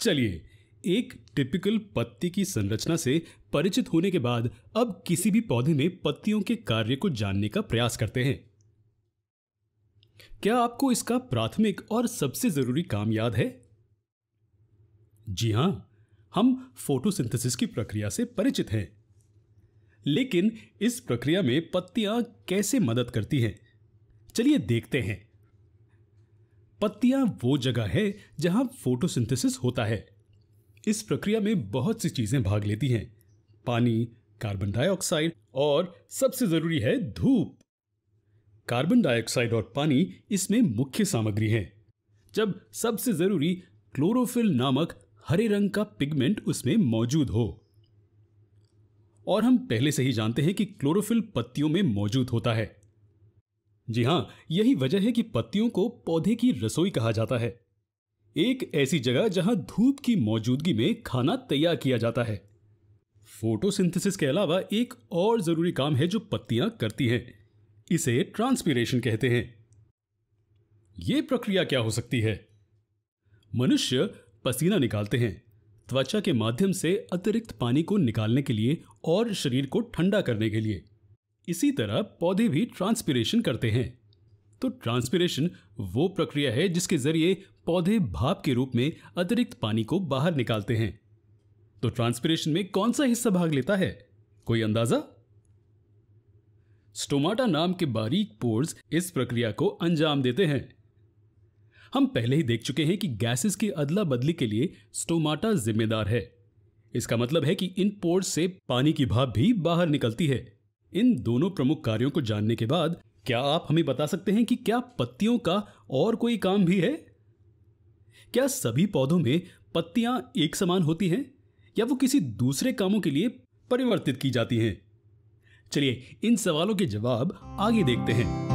चलिए एक टिपिकल पत्ती की संरचना से परिचित होने के बाद अब किसी भी पौधे में पत्तियों के कार्य को जानने का प्रयास करते हैं क्या आपको इसका प्राथमिक और सबसे जरूरी काम याद है जी हां हम फोटोसिंथेसिस की प्रक्रिया से परिचित हैं लेकिन इस प्रक्रिया में पत्तियां कैसे मदद करती हैं चलिए देखते हैं पत्तियां वो जगह है जहां फोटोसिंथेसिस होता है इस प्रक्रिया में बहुत सी चीज़ें भाग लेती हैं पानी कार्बन डाइऑक्साइड और सबसे ज़रूरी है धूप कार्बन डाइऑक्साइड और पानी इसमें मुख्य सामग्री हैं जब सबसे ज़रूरी क्लोरोफिल नामक हरे रंग का पिगमेंट उसमें मौजूद हो और हम पहले से ही जानते हैं कि क्लोरोफिल पत्तियों में मौजूद होता है जी हाँ यही वजह है कि पत्तियों को पौधे की रसोई कहा जाता है एक ऐसी जगह जहां धूप की मौजूदगी में खाना तैयार किया जाता है फोटोसिंथेसिस के अलावा एक और जरूरी काम है जो पत्तियां करती हैं इसे ट्रांसपीरेशन कहते हैं यह प्रक्रिया क्या हो सकती है मनुष्य पसीना निकालते हैं त्वचा के माध्यम से अतिरिक्त पानी को निकालने के लिए और शरीर को ठंडा करने के लिए इसी तरह पौधे भी ट्रांसपिरेशन करते हैं तो ट्रांसपिरेशन वो प्रक्रिया है जिसके जरिए पौधे भाप के रूप में अतिरिक्त पानी को बाहर निकालते हैं तो ट्रांसपीरेशन में कौन सा हिस्सा भाग लेता है कोई अंदाजा स्टोमाटा नाम के बारीक पोर्स इस प्रक्रिया को अंजाम देते हैं हम पहले ही देख चुके हैं कि गैसेस की अदला बदली के लिए स्टोमाटा जिम्मेदार है इसका मतलब है कि इन पोर्स से पानी की भाप भी बाहर निकलती है इन दोनों प्रमुख कार्यों को जानने के बाद क्या आप हमें बता सकते हैं कि क्या पत्तियों का और कोई काम भी है क्या सभी पौधों में पत्तियां एक समान होती हैं या वो किसी दूसरे कामों के लिए परिवर्तित की जाती हैं चलिए इन सवालों के जवाब आगे देखते हैं